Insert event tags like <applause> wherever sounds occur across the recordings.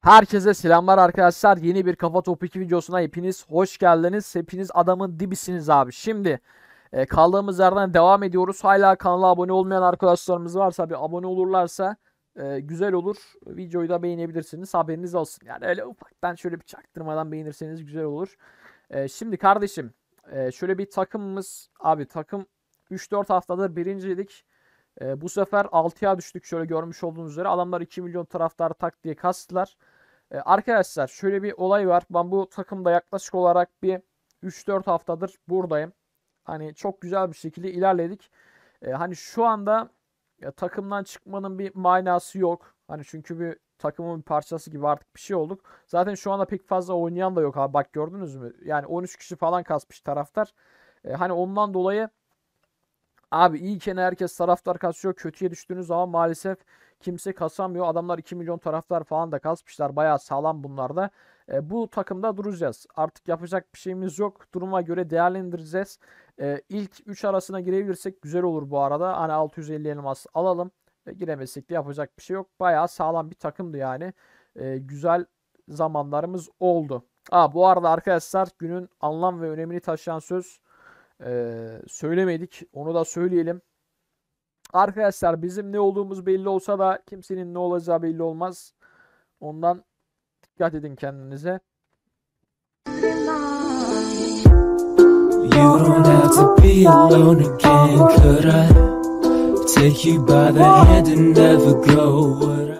Herkese selamlar arkadaşlar. Yeni bir Kafa Topu 2 videosuna hepiniz hoş geldiniz. Hepiniz adamın dibisiniz abi. Şimdi e, kaldığımız yerden devam ediyoruz. Hala kanala abone olmayan arkadaşlarımız varsa bir abone olurlarsa e, güzel olur. Videoyu da beğenebilirsiniz. Haberiniz olsun. Yani öyle ufaktan şöyle bir çaktırmadan beğenirseniz güzel olur. E, şimdi kardeşim e, şöyle bir takımımız abi takım 3-4 haftadır birinciydik. E, bu sefer 6'ya düştük şöyle görmüş olduğunuz üzere. Adamlar 2 milyon taraftar tak diye kastılar. E, ee, arkadaşlar şöyle bir olay var. Ben bu takımda yaklaşık olarak bir 3-4 haftadır buradayım. Hani çok güzel bir şekilde ilerledik. E, hani şu anda ya, takımdan çıkmanın bir manası yok. Hani çünkü bir takımın bir parçası gibi artık bir şey olduk. Zaten şu anda pek fazla oynayan da yok abi. Bak gördünüz mü? Yani 13 kişi falan kasmış taraftar. E, hani ondan dolayı Abi iyi iyiken herkes taraftar kasıyor. Kötüye düştüğünüz zaman maalesef kimse kasamıyor. Adamlar 2 milyon taraftar falan da kasmışlar. Bayağı sağlam bunlar da. E, bu takımda duracağız. Artık yapacak bir şeyimiz yok. Duruma göre değerlendireceğiz. E, ilk 3 arasına girebilirsek güzel olur bu arada. Hani 650 elmas alalım. E, giremezsek de yapacak bir şey yok. Bayağı sağlam bir takımdı yani. E, güzel zamanlarımız oldu. Aa, bu arada arkadaşlar günün anlam ve önemini taşıyan söz ee, söylemedik. Onu da söyleyelim. Arkadaşlar bizim ne olduğumuz belli olsa da kimsenin ne olacağı belli olmaz. Ondan dikkat edin kendinize. You don't have to be alone again, could I? Take you by the hand and never go, would I?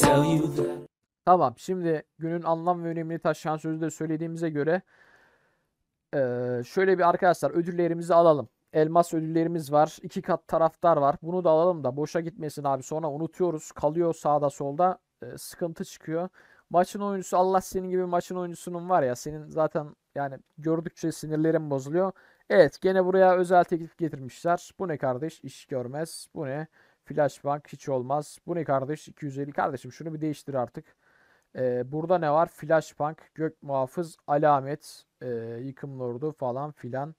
Tell you that... Tamam şimdi günün anlam ve önemini taşıyan sözü de söylediğimize göre ee, şöyle bir arkadaşlar ödüllerimizi alalım. Elmas ödüllerimiz var. iki kat taraftar var. Bunu da alalım da boşa gitmesin abi. Sonra unutuyoruz. Kalıyor sağda solda. Ee, sıkıntı çıkıyor. Maçın oyuncusu Allah senin gibi maçın oyuncusunun var ya. Senin zaten yani gördükçe sinirlerim bozuluyor. Evet gene buraya özel teklif getirmişler. Bu ne kardeş? İş görmez. Bu ne? Flash Bank hiç olmaz. Bu ne kardeş? 250. Kardeşim şunu bir değiştir artık. Ee, burada ne var? Flash Bank, gök muhafız, alamet, e, Yıkım Lord'u falan filan.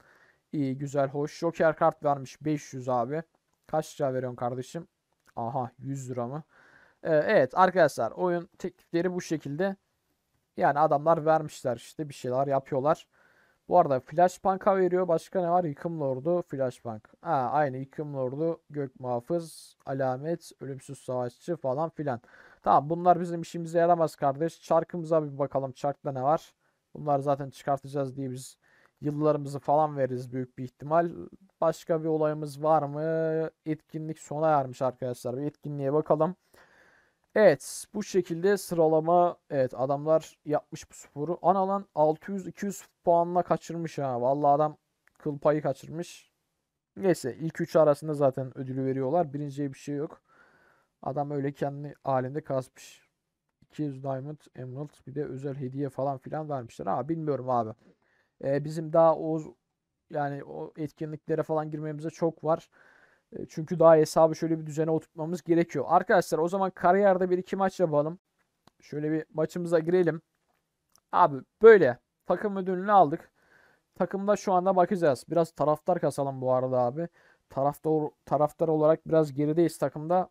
İyi güzel hoş. Joker kart vermiş 500 abi. Kaç lira veriyorsun kardeşim? Aha 100 lira mı? Ee, evet arkadaşlar oyun teklifleri bu şekilde. Yani adamlar vermişler işte bir şeyler yapıyorlar. Bu arada Flash Flashbank'a veriyor. Başka ne var? Yıkım Lord'u, Bank Ha, aynı Yıkım Lord'u, Gök Muhafız, Alamet, Ölümsüz Savaşçı falan filan. Tamam bunlar bizim işimize yaramaz kardeş. Çarkımıza bir bakalım. Çarkta ne var? Bunlar zaten çıkartacağız diye biz yıllarımızı falan veririz büyük bir ihtimal. Başka bir olayımız var mı? Etkinlik sona ermiş arkadaşlar. Bir etkinliğe bakalım. Evet bu şekilde sıralama evet adamlar yapmış bu sporu. Ana lan 600-200 puanla kaçırmış ha. Vallahi adam kıl payı kaçırmış. Neyse ilk 3 arasında zaten ödülü veriyorlar. Birinciye bir şey yok. Adam öyle kendi halinde kasmış. 200 Diamond, Emerald bir de özel hediye falan filan vermişler. Ha bilmiyorum abi. Ee, bizim daha o yani o etkinliklere falan girmemize çok var. Ee, çünkü daha hesabı şöyle bir düzene oturtmamız gerekiyor. Arkadaşlar o zaman kariyerde bir iki maç yapalım. Şöyle bir maçımıza girelim. Abi böyle takım ödülünü aldık. Takımda şu anda bakacağız. Biraz taraftar kasalım bu arada abi. Taraftar, taraftar olarak biraz gerideyiz takımda.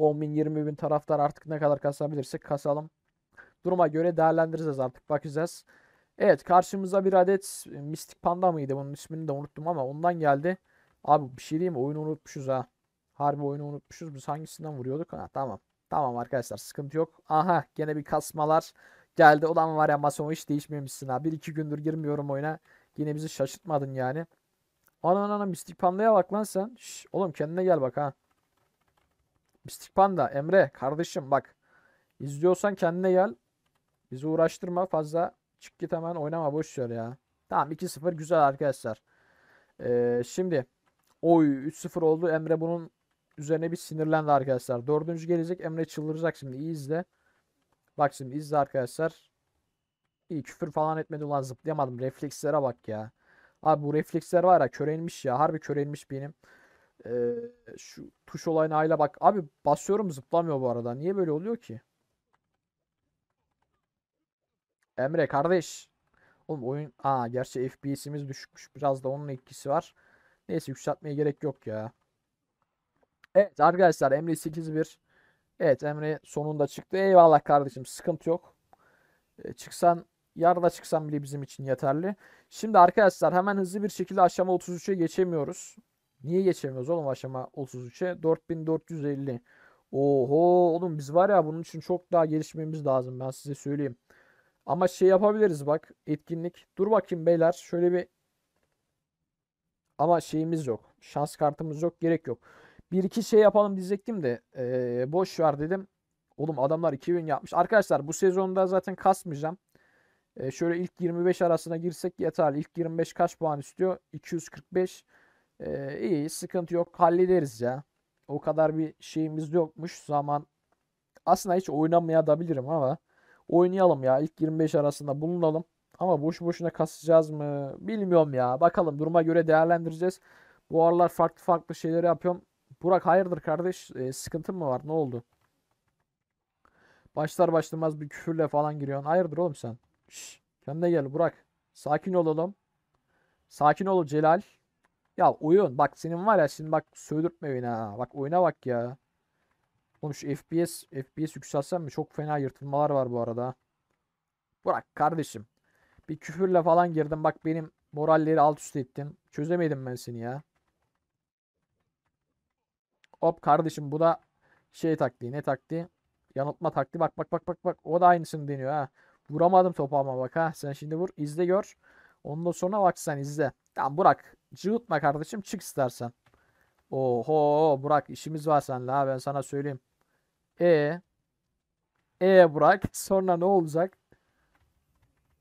10 bin 20 bin taraftar artık ne kadar kasabilirsek kasalım. Duruma göre değerlendireceğiz artık bakacağız. Evet karşımıza bir adet Mystic Panda mıydı? Bunun ismini de unuttum ama ondan geldi. Abi bir şey diyeyim mi? Oyunu unutmuşuz ha. Harbi oyunu unutmuşuz. Biz hangisinden vuruyorduk? Ha tamam. Tamam arkadaşlar sıkıntı yok. Aha gene bir kasmalar geldi. Olan var ya Masomo hiç değişmemişsin ha. Bir iki gündür girmiyorum oyuna. Yine bizi şaşırtmadın yani. Ana ana ana Mystic Panda'ya bak lan sen. Şş, oğlum kendine gel bak ha. Mistik Panda, Emre kardeşim bak. İzliyorsan kendine gel. Bizi uğraştırma fazla. Çık git hemen oynama boş ver ya. Tamam 2-0 güzel arkadaşlar. Ee, şimdi oy 3-0 oldu. Emre bunun üzerine bir sinirlendi arkadaşlar. Dördüncü gelecek. Emre çıldıracak şimdi. İyi izle. Bak şimdi izle arkadaşlar. İyi küfür falan etmedi ulan zıplayamadım. Reflekslere bak ya. Abi bu refleksler var ya körelmiş ya. Harbi körelmiş benim. Ee, şu tuş olayına hala bak. Abi basıyorum zıplamıyor bu arada. Niye böyle oluyor ki? Emre kardeş. Oğlum oyun... Aa gerçi FPS'imiz düşmüş Biraz da onun etkisi var. Neyse yükseltmeye gerek yok ya. Evet arkadaşlar Emre 8-1. Evet Emre sonunda çıktı. Eyvallah kardeşim sıkıntı yok. Ee, çıksan yarıda çıksan bile bizim için yeterli. Şimdi arkadaşlar hemen hızlı bir şekilde aşama 33'e geçemiyoruz. Niye geçemiyoruz oğlum aşama 33'e? 4450. Oho oğlum biz var ya bunun için çok daha gelişmemiz lazım ben size söyleyeyim. Ama şey yapabiliriz bak etkinlik. Dur bakayım beyler şöyle bir ama şeyimiz yok. Şans kartımız yok gerek yok. Bir iki şey yapalım diyecektim de ee, boş ver dedim. Oğlum adamlar 2000 yapmış. Arkadaşlar bu sezonda zaten kasmayacağım. E, şöyle ilk 25 arasına girsek yeterli. İlk 25 kaç puan istiyor? 245. Ee, iyi sıkıntı yok hallederiz ya. O kadar bir şeyimiz yokmuş zaman. Aslında hiç oynamayabilirim ama oynayalım ya. ilk 25 arasında bulunalım. Ama boş boşuna kasacağız mı bilmiyorum ya. Bakalım duruma göre değerlendireceğiz. Bu aralar farklı farklı şeyleri yapıyorum. Burak hayırdır kardeş e, sıkıntın mı var ne oldu? Başlar başlamaz bir küfürle falan giriyorsun. Hayırdır oğlum sen? Şş, kendine gel Burak. Sakin olalım. Sakin ol Celal. Ya oyun bak senin var ya şimdi bak söldürtme beni ha. Bak oyuna bak ya. Oğlum şu FPS FPS yükselsen mi? Çok fena yırtılmalar var bu arada. Bırak kardeşim. Bir küfürle falan girdim. Bak benim moralleri alt üst ettin. Çözemedim ben seni ya. Hop kardeşim bu da şey taktiği. Ne taktiği? Yanıltma taktiği. Bak bak bak bak bak. O da aynısını deniyor ha. Vuramadım topu ama bak ha. Sen şimdi vur. izle gör. Ondan sonra bak sen izle. Tamam Burak cıvıtma kardeşim çık istersen. Oho Burak işimiz var seninle ha ben sana söyleyeyim. E E Burak <laughs> sonra ne olacak?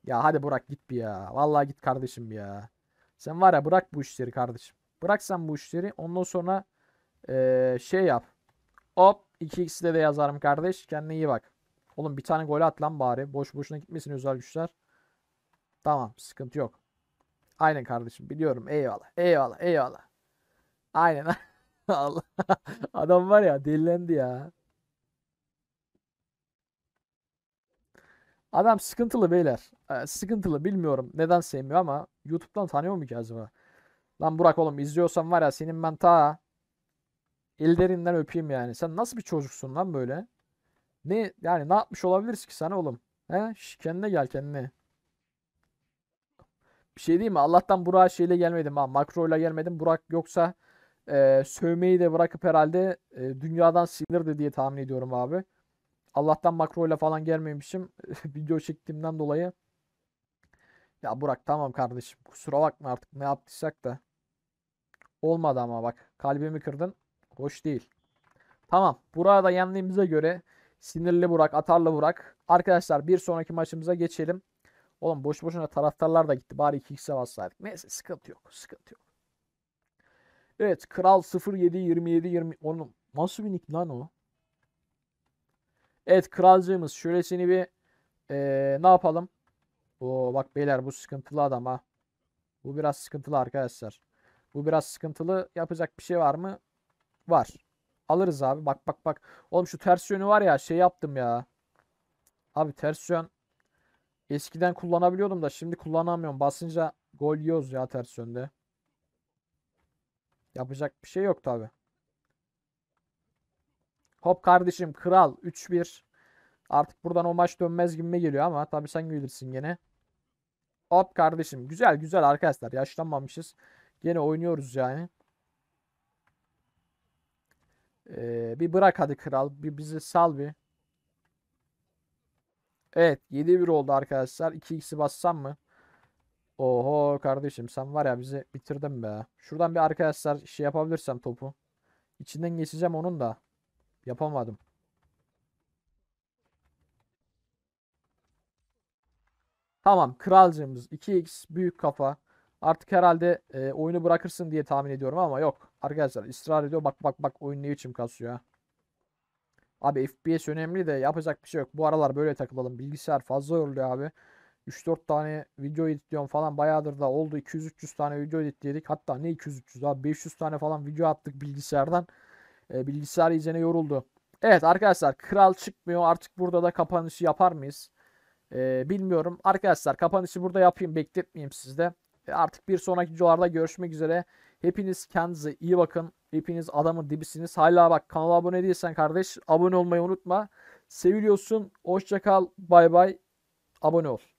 Ya hadi Burak git bir ya. Vallahi git kardeşim ya. Sen var ya bırak bu işleri kardeşim. Bırak sen bu işleri. Ondan sonra ee, şey yap. Hop 2x'de de yazarım kardeş. Kendine iyi bak. Oğlum bir tane gol at lan bari. Boş boşuna gitmesin özel güçler. Tamam sıkıntı yok. Aynen kardeşim biliyorum eyvallah eyvallah eyvallah. Aynen. <laughs> Allah. Adam var ya delilendi ya. Adam sıkıntılı beyler. Ee, sıkıntılı bilmiyorum neden sevmiyor ama YouTube'dan tanıyor mu ki acaba? Lan Burak oğlum izliyorsan var ya senin ben ta ellerinden öpeyim yani. Sen nasıl bir çocuksun lan böyle? Ne yani ne yapmış olabiliriz ki sana oğlum? He? kendine gel kendine. Bir şey değil mi? Allah'tan Burak şeyle gelmedim ha. Makro ile gelmedim. Burak yoksa e, sövmeyi de bırakıp herhalde e, dünyadan silinirdi diye tahmin ediyorum abi. Allah'tan makro ile falan gelmemişim. <laughs> Video çektiğimden dolayı. Ya Burak tamam kardeşim. Kusura bakma artık ne yaptıysak da. Olmadı ama bak. Kalbimi kırdın. Hoş değil. Tamam. Burak'a da yendiğimize göre sinirli Burak, atarlı Burak. Arkadaşlar bir sonraki maçımıza geçelim. Oğlum boş boşuna taraftarlar da gitti. Bari 2x'e bassaydık. Neyse sıkıntı yok. Sıkıntı yok. Evet Kral 07 27 20 onun nasıl bir nick lan o? Evet Kralcığımız şöyle seni bir ee, ne yapalım? Oo bak beyler bu sıkıntılı adam ha. Bu biraz sıkıntılı arkadaşlar. Bu biraz sıkıntılı. Yapacak bir şey var mı? Var. Alırız abi. Bak bak bak. Oğlum şu ters yönü var ya şey yaptım ya. Abi ters yön Eskiden kullanabiliyordum da şimdi kullanamıyorum. Basınca gol yiyoruz ya ters yönde. Yapacak bir şey yok tabi. Hop kardeşim kral 3-1. Artık buradan o maç dönmez gibime geliyor ama tabi sen gelirsin gene. Hop kardeşim güzel güzel arkadaşlar yaşlanmamışız. Gene oynuyoruz yani. Ee, bir bırak hadi kral. Bir bizi sal bir. Evet 7-1 oldu arkadaşlar. 2x'i bassam mı? Oho kardeşim sen var ya bizi bitirdin be. Şuradan bir arkadaşlar şey yapabilirsem topu. İçinden geçeceğim onun da. Yapamadım. Tamam kralcığımız 2x büyük kafa. Artık herhalde e, oyunu bırakırsın diye tahmin ediyorum ama yok. Arkadaşlar ısrar ediyor. Bak bak bak oyun ne biçim kasıyor ha. Abi FPS önemli de yapacak bir şey yok. Bu aralar böyle takılalım. Bilgisayar fazla yoruldu abi. 3-4 tane video editliyorum falan bayağıdır da oldu. 200-300 tane video editledik. Hatta ne 200-300 abi 500 tane falan video attık bilgisayardan. E, bilgisayar izlene yoruldu. Evet arkadaşlar kral çıkmıyor. Artık burada da kapanışı yapar mıyız? E, bilmiyorum. Arkadaşlar kapanışı burada yapayım. Bekletmeyeyim sizde. E, artık bir sonraki videolarda görüşmek üzere. Hepiniz kendinize iyi bakın. Hepiniz adamın dibisiniz. Hala bak kanala abone değilsen kardeş abone olmayı unutma. Seviliyorsun. Hoşçakal. Bay bay. Abone ol.